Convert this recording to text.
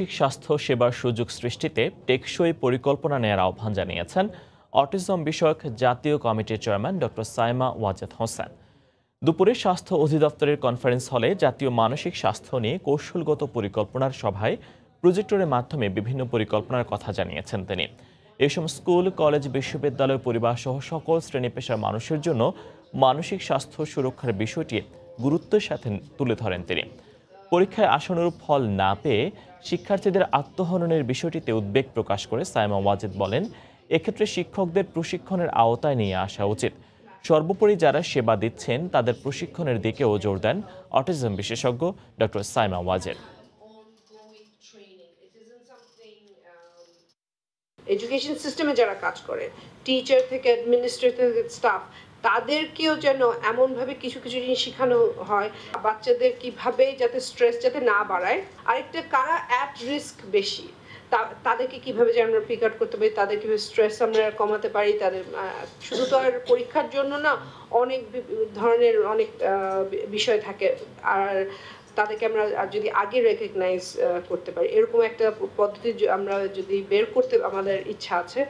মানসিক স্বাস্থ্য সেবার সুযোগ সৃষ্টিতে টেকসই পরিকল্পনা নেয়ার আহ্বান জানিয়েছেন অটিজম বিষয়ক জাতীয় কমিটির চেয়ারম্যান ডক্টর সাইমা ওয়াজেদ হোসেন দুপুরে স্বাস্থ্য অধিদপ্তরের কনফারেন্স হলে জাতীয় মানসিক স্বাস্থ্য নিয়ে কৌশলগত পরিকল্পনার সভায় প্রজেক্টরের মাধ্যমে বিভিন্ন পরিকল্পনার কথা জানিয়েছেন তিনি এসব স্কুল কলেজ বিশ্ববিদ্যালয় পরিবার সহ সকল শ্রেণী পেশার মানুষের জন্য মানসিক স্বাস্থ্য সুরক্ষার বিষয়টি গুরুত্বের সাথে তুলে ধরেন তিনি পরীক্ষায় আসনের ফল না পেয়ে শিক্ষার্থীদের আত্মহননের বিষয়টিতে উদ্বেগ প্রকাশ করে সাইমা ওয়াজেদ বলেন এক্ষেত্রে শিক্ষকদের প্রশিক্ষণের আওতায় নিয়ে আসা উচিত সর্বোপরি যারা সেবা দিচ্ছেন তাদের প্রশিক্ষণের দিকেও জোর দেন অটিজম বিশেষজ্ঞ ডক্টর সাইমা ওয়াজেদ এডুকেশন সিস্টেমে যারা কাজ করে টিচার থেকে অ্যাডমিনিস্ট্রেটিভ স্টাফ তাদেরকেও যেন এমনভাবে কিছু কিছু জিনিস শেখানো হয় বাচ্চাদের কিভাবে যাতে স্ট্রেস যাতে না বাড়ায় আরেকটা কারা অ্যাট রিস্ক বেশি তাদেরকে কিভাবে যে আমরা পিক আউট করতে পারি তাদের কীভাবে স্ট্রেস আমরা কমাতে পারি তাদের শুধু তো আর পরীক্ষার জন্য না অনেক ধরনের অনেক বিষয় থাকে আর তাদেরকে আমরা যদি আগে রেকগনাইজ করতে পারি এরকম একটা পদ্ধতি আমরা যদি বের করতে আমাদের ইচ্ছা আছে